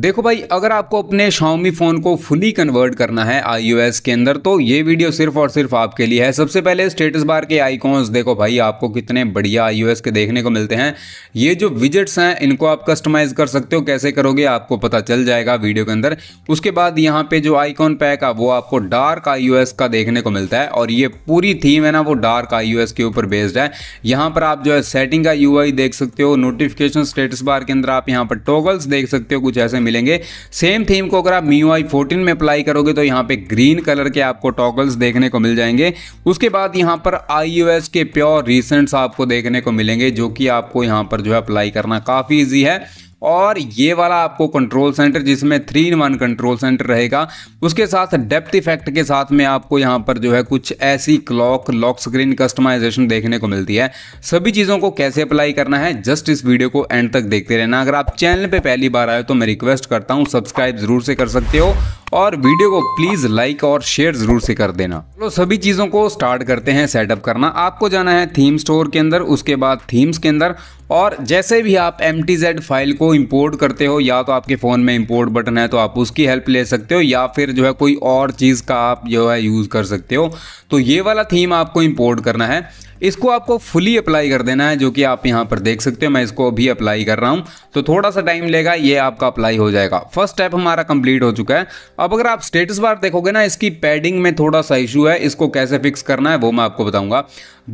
देखो भाई अगर आपको अपने Xiaomi फ़ोन को फुली कन्वर्ट करना है iOS के अंदर तो ये वीडियो सिर्फ और सिर्फ आपके लिए है सबसे पहले स्टेटस बार के आइकॉन्स देखो भाई आपको कितने बढ़िया iOS के देखने को मिलते हैं ये जो विजिट्स हैं इनको आप कस्टमाइज़ कर सकते हो कैसे करोगे आपको पता चल जाएगा वीडियो के अंदर उसके बाद यहाँ पे जो आइकॉन पैक है वो आपको डार्क आई का देखने को मिलता है और ये पूरी थीम है ना वो डार्क आई के ऊपर बेस्ड है यहाँ पर आप जो है सेटिंग का यू देख सकते हो नोटिफिकेशन स्टेटस बार के अंदर आप यहाँ पर टोगल्स देख सकते हो कुछ ऐसे मिलेंगे सेम थीम को अगर आप मी आई फोर्टीन में अप्लाई करोगे तो यहाँ पे ग्रीन कलर के आपको टॉगल्स देखने को मिल जाएंगे उसके बाद यहाँ पर आई के प्योर रिसेंट्स आपको देखने को मिलेंगे जो कि आपको यहाँ पर जो है अप्लाई करना काफ़ी ईजी है और ये वाला आपको कंट्रोल सेंटर जिसमें three in one control centre रहेगा उसके साथ डेप्थ इफेक्ट के साथ में आपको यहाँ पर जो है कुछ ऐसी क्लॉक लॉक स्क्रीन कस्टमाइजेशन देखने को मिलती है सभी चीज़ों को कैसे अप्लाई करना है जस्ट इस वीडियो को एंड तक देखते रहना अगर आप चैनल पर पहली बार आए तो मैं रिक्वेस्ट करता हूँ सब्सक्राइब जरूर से कर सकते हो और वीडियो को प्लीज लाइक और शेयर जरूर से कर देना चलो सभी चीजों को स्टार्ट करते हैं सेटअप करना आपको जाना है थीम स्टोर के अंदर उसके बाद थीम्स के अंदर और जैसे भी आप एम फाइल को इंपोर्ट करते हो या तो आपके फ़ोन में इंपोर्ट बटन है तो आप उसकी हेल्प ले सकते हो या फिर जो है कोई और चीज़ का आप जो है यूज़ कर सकते हो तो ये वाला थीम आपको इंपोर्ट करना है इसको आपको फुली अप्लाई कर देना है जो कि आप यहाँ पर देख सकते हो मैं इसको अभी अप्लाई कर रहा हूँ तो थोड़ा सा टाइम लेगा ये आपका अप्लाई हो जाएगा फर्स्ट स्टेप हमारा कंप्लीट हो चुका है अब अगर आप स्टेटस बार देखोगे ना इसकी पैडिंग में थोड़ा सा इशू है इसको कैसे फिक्स करना है वो मैं आपको बताऊंगा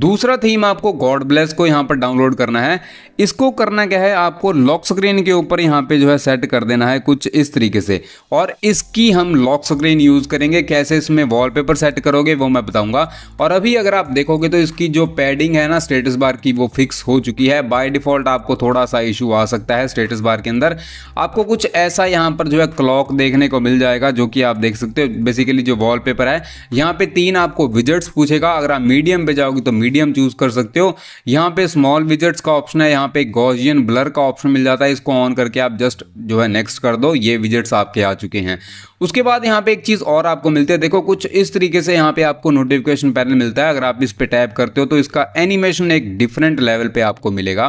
दूसरा थीम आपको गॉड ब्लेस को यहाँ पर डाउनलोड करना है इसको करना क्या है आपको लॉक स्क्रीन के ऊपर यहाँ पे जो है सेट कर देना है कुछ इस तरीके से और इसकी हम लॉक स्क्रीन यूज़ करेंगे कैसे इसमें वॉलपेपर सेट करोगे वो मैं बताऊंगा और अभी अगर आप देखोगे तो इसकी जो पैडिंग है ना स्टेटस बार की वो फिक्स हो चुकी है बाई डिफ़ॉल्ट आपको थोड़ा सा इशू आ सकता है स्टेटस बार के अंदर आपको कुछ ऐसा यहाँ पर जो है क्लॉक देखने को मिल जाएगा जो कि आप देख सकते हो बेसिकली जो वॉलपेपर है यहाँ पे तीन आपको विजट्स पूछेगा अगर आप मीडियम पे जाओगे तो मीडियम चूज कर सकते हो यहाँ पे स्मॉल विजेट्स का ऑप्शन है यहाँ पे गोजियन ब्लर का ऑप्शन मिल जाता है इसको ऑन करके आप जस्ट जो है नेक्स्ट कर दो ये विजेट्स आपके आ चुके हैं उसके बाद यहाँ पे एक चीज़ और आपको मिलती है देखो कुछ इस तरीके से यहाँ पे आपको नोटिफिकेशन पैनल मिलता है अगर आप इस पर टैप करते हो तो इसका एनिमेशन एक डिफरेंट लेवल पे आपको मिलेगा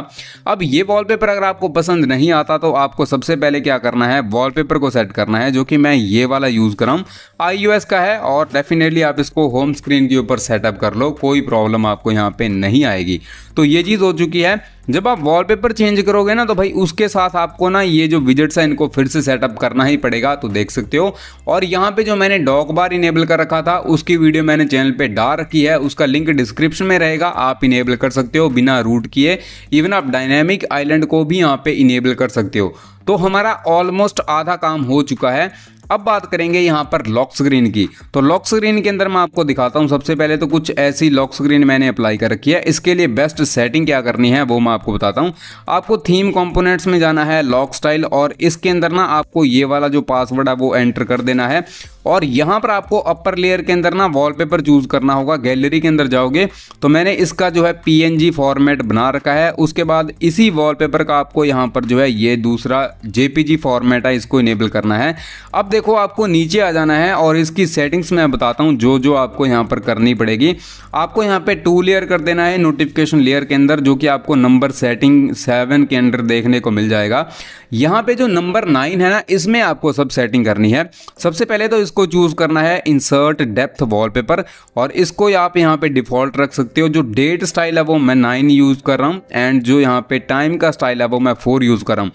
अब ये वॉलपेपर अगर आपको पसंद नहीं आता तो आपको सबसे पहले क्या करना है वॉलपेपर को सेट करना है जो कि मैं ये वाला यूज़ कर रहा हूँ आई का है और डेफिनेटली आप इसको होम स्क्रीन के ऊपर सेटअप कर लो कोई प्रॉब्लम आपको यहाँ पर नहीं आएगी तो ये चीज़ हो चुकी है जब आप वॉलपेपर चेंज करोगे ना तो भाई उसके साथ आपको ना ये जो विजिट्स है इनको फिर से सेटअप करना ही पड़ेगा तो देख सकते हो और यहाँ पे जो मैंने डॉक बार इनेबल कर रखा था उसकी वीडियो मैंने चैनल पे डाल रखी है उसका लिंक डिस्क्रिप्शन में रहेगा आप इनेबल कर सकते हो बिना रूट किए इवन आप डायनेमिक आइलैंड को भी यहाँ पे इनेबल कर सकते हो तो हमारा ऑलमोस्ट आधा काम हो चुका है अब बात करेंगे यहाँ पर लॉक स्क्रीन की तो लॉक स्क्रीन के अंदर मैं आपको दिखाता हूँ सबसे पहले तो कुछ ऐसी लॉक स्क्रीन मैंने अप्लाई कर रखी है इसके लिए बेस्ट सेटिंग क्या करनी है वो मैं आपको बताता हूँ आपको थीम कंपोनेंट्स में जाना है लॉक स्टाइल और इसके अंदर ना आपको ये वाला जो पासवर्ड है वो एंटर कर देना है और यहाँ पर आपको अपर लेयर के अंदर ना वॉलपेपर चूज करना होगा गैलरी के अंदर जाओगे तो मैंने इसका जो है पी फॉर्मेट बना रखा है उसके बाद इसी वॉलपेपर का आपको यहाँ पर जो है ये दूसरा जेपीजी फॉर्मेट है इसको इनेबल करना है अब देखो आपको नीचे आ जाना है और इसकी सेटिंग्स मैं बताता हूँ जो जो आपको यहाँ पर करनी पड़ेगी आपको यहाँ पर टू लेयर कर देना है नोटिफिकेशन लेयर के अंदर जो कि आपको नंबर सेटिंग सेवन के अंडर देखने को मिल जाएगा यहाँ पे जो नंबर नाइन है ना इसमें आपको सब सेटिंग करनी है सबसे पहले तो इस इसको चूज करना है इंसर्ट डेप्थ वॉलपेपर और इसको आप यहाँ पे डिफॉल्ट रख सकते हो जो डेट स्टाइल है वो मैं नाइन यूज कर रहा हूँ एंड जो यहाँ पे टाइम का स्टाइल है वो मैं फोर यूज कर रहा हूँ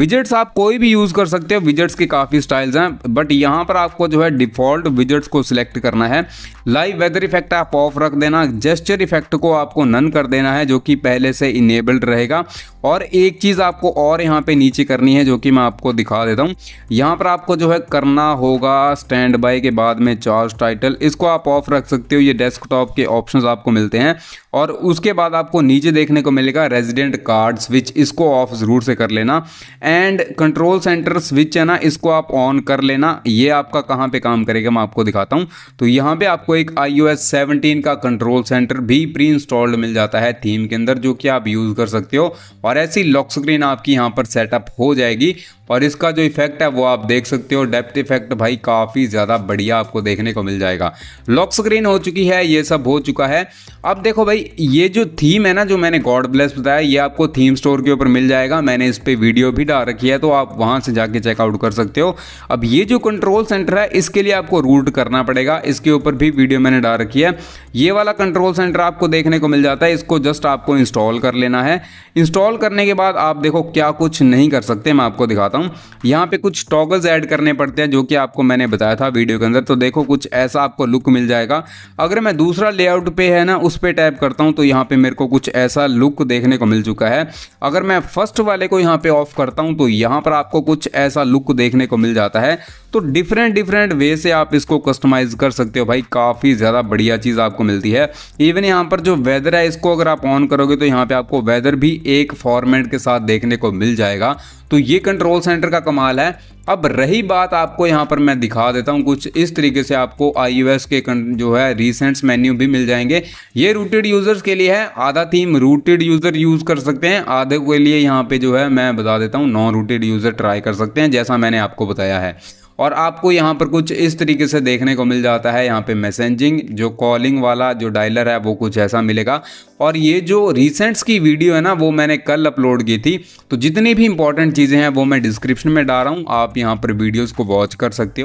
विजट्स आप कोई भी यूज कर सकते हो विजट्स के काफी स्टाइल्स हैं बट यहाँ पर आपको जो है डिफॉल्ट विजट्स को सिलेक्ट करना है लाइव वेदर इफेक्ट आप ऑफ रख देना जेस्चर इफेक्ट को आपको नन कर देना है जो कि पहले से इनेबल्ड रहेगा और एक चीज आपको और यहाँ पे नीचे करनी है जो कि मैं आपको दिखा देता हूँ यहाँ पर आपको जो है करना होगा स्टैंड स्टैंड बाय के बाद में चार्ज टाइटल इसको आप ऑफ रख सकते हो ये डेस्कटॉप के ऑप्शंस आपको मिलते हैं और उसके बाद आपको नीचे देखने को मिलेगा रेजिडेंट कार्ड स्विच इसको ऑफ ज़रूर से कर लेना एंड कंट्रोल सेंटर स्विच है ना इसको आप ऑन कर लेना ये आपका कहाँ पे काम करेगा मैं आपको दिखाता हूँ तो यहाँ पे आपको एक आई ओ का कंट्रोल सेंटर भी प्री इंस्टॉल्ड मिल जाता है थीम के अंदर जो कि आप यूज़ कर सकते हो और ऐसी लॉक स्क्रीन आपकी यहाँ पर सेटअप हो जाएगी और इसका जो इफेक्ट है वो आप देख सकते हो डेप्थ इफेक्ट भाई काफ़ी ज़्यादा बढ़िया आपको देखने को मिल जाएगा लॉक स्क्रीन हो चुकी है ये सब हो चुका है अब देखो भाई ये जो थीम है ना जो मैंने गॉड ब्लेस बताया ये आपको थीम स्टोर के ऊपर मिल जाएगा मैंने इस पर वीडियो भी डाल रखी है तो आप वहाँ से जाके चेकआउट कर सकते हो अब ये जो कंट्रोल सेंटर है इसके लिए आपको रूट करना पड़ेगा इसके ऊपर भी वीडियो मैंने डाल रखी है ये वाला कंट्रोल सेंटर आपको देखने को मिल जाता है इसको जस्ट आपको इंस्टॉल कर लेना है इंस्टॉल करने के बाद आप देखो क्या कुछ नहीं कर सकते मैं आपको दिखाता हूँ यहाँ पे कुछ टॉगल्स ऐड करने पड़ते हैं जो कि आपको मैंने बताया था वीडियो के अंदर तो देखो कुछ ऐसा आपको लुक मिल जाएगा अगर मैं दूसरा लेआउट पे है ना उस पर टैप कर करता हूँ तो यहाँ पे मेरे को कुछ ऐसा लुक देखने को मिल चुका है अगर मैं फर्स्ट वाले को यहाँ पे ऑफ करता हूँ तो यहाँ पर आपको कुछ ऐसा लुक देखने को मिल जाता है तो डिफरेंट डिफरेंट वे से आप इसको कस्टमाइज कर सकते हो भाई काफ़ी ज़्यादा बढ़िया चीज़ आपको मिलती है इवन यहाँ पर जो वेदर है इसको अगर आप ऑन करोगे तो यहाँ पर आपको वेदर भी एक फॉर्मेट के साथ देखने को मिल जाएगा तो ये कंट्रोल सेंटर का कमाल है अब रही बात आपको यहाँ पर मैं दिखा देता हूँ कुछ इस तरीके से आपको आई के जो है रिसेंट्स मेन्यू भी मिल जाएंगे ये रूटेड यूज़र्स के लिए है आधा थीम रूटेड यूज़र यूज़ कर सकते हैं आधे के लिए यहाँ पे जो है मैं बता देता हूँ नॉन रूटेड यूज़र ट्राई कर सकते हैं जैसा मैंने आपको बताया है और आपको यहाँ पर कुछ इस तरीके से देखने को मिल जाता है यहाँ पे मैसेजिंग जो कॉलिंग वाला जो डायलर है वो कुछ ऐसा मिलेगा और ये जो रिसेंट्स की वीडियो है ना वो मैंने कल अपलोड की थी तो जितनी भी इंपॉर्टेंट चीज़ें हैं वो मैं डिस्क्रिप्शन में डाल रहा हूँ आप यहाँ पर वीडियोज़ को वॉच कर सकते हो